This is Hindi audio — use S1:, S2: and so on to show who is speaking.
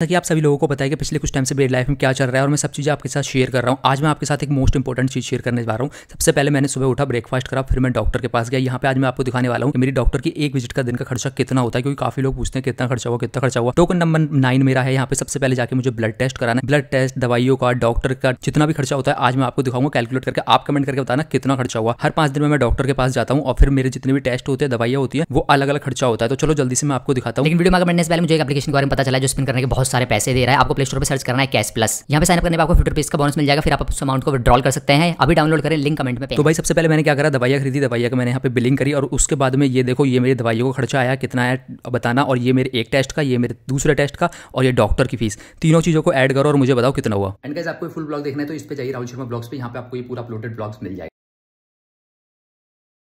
S1: ताकि आप सभी लोगों को पता है कि पिछले कुछ टाइम से मेरी लाइफ में क्या चल रहा है और मैं सब चीज़ें आपके साथ शेयर कर रहा हूँ आज मैं आपके साथ एक मोस्ट इंपॉर्टेंट चीज़ शेयर करने जा रहा हूँ सबसे पहले मैंने सुबह उठा ब्रेकफास्ट करा फिर मैं डॉक्टर के पास गया यहाँ पे आज मैं आपको दिखाने वाला हूँ मेरी डॉक्टर की एक विजिट का दिन का खर्चा कितना होता है क्योंकि काफी लोग पूछते हैं कितना खर्चा हुआ कितना खर्चा हुआ टोकन नंबर नाइन मेरा है यहाँ पे सबसे पहले जाकर मुझे ब्लड टेस्ट कराना ब्लड टेस्ट दवाइयों का डॉक्टर का जितना भी खर्चा होता है आज मैं आपको दिखाऊंगा कैलकुलेट करके आप कमेंट करके बताना कितना खर्चा हुआ हर पाँच दिन में मैं डॉक्टर के पास जाता हूँ और फिर मेरे जितने भी टेस्ट होते हैं दवाइयाँ होती है वो अलग अलग खर्चा होता है तो चलो जल्दी से मैं आपको दिखाता हूँ लेकिन वीडियो में कमेंट से पहले मुझे एप्लीकेशन के बारे में पता चला जो स्पिन करने के बहुत बहुत
S2: सारे पैसे दे रहा है आपको प्ले स्टोर पर सर्च करना है कैश प्लस यहाँ पे साइन करने पर आपको फिफ्टी रुपीज का बोनस मिल जाएगा फिर आप उस अमाउंट को विड्रॉल कर सकते
S3: हैं अभी डाउनलोड करें लिंक कमेंट में
S2: तो
S1: भाई सबसे पहले मैंने क्या करा दवाइया खरीदी दवाइया का मैंने यहाँ पे बिलिंग करी और उसके बाद में ये देखो ये मेरी दवाइयों का खर्चा आया कितना है बताना और ये मेरे एक टेस्ट का ये मेरे दूसरे टेस्ट का और ये डॉक्टर
S4: की फीस तीनों चीज़ों को एड करो और मुझे बताओ कितना हुआ
S5: एंड गाइस आपको फुल ब्लॉग देखना है तो इस पे जाइए राहुल शर्मा ब्लॉग्स पे यहाँ पे आपको ये पूरा अपलोडेड ब्लॉग्स मिल जाएगा